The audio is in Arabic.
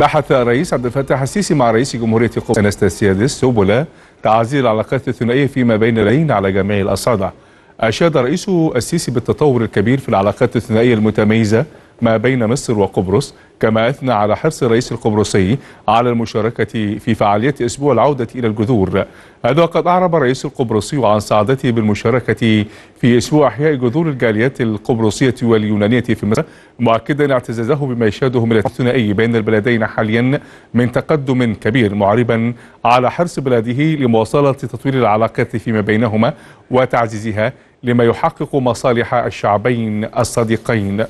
بحث الرئيس عبد الفتاح السيسي مع رئيس جمهورية قبرص أنستاسيادس سبل تعزيز العلاقات الثنائية فيما بين العين على جميع الأصابع أشاد رئيس السيسي بالتطور الكبير في العلاقات الثنائية المتميزة ما بين مصر وقبرص كما أثنى على حرص الرئيس القبرصي على المشاركة في فعالية أسبوع العودة إلى الجذور هذا وقد أعرب الرئيس القبرصي عن سعادته بالمشاركة في أسبوع إحياء جذور الجاليات القبرصية واليونانية في مصر مؤكدا اعتزازه بما يشهده من الثنائي بين البلدين حاليا من تقدم كبير معربا على حرص بلاده لمواصلة تطوير العلاقات فيما بينهما وتعزيزها لما يحقق مصالح الشعبين الصديقين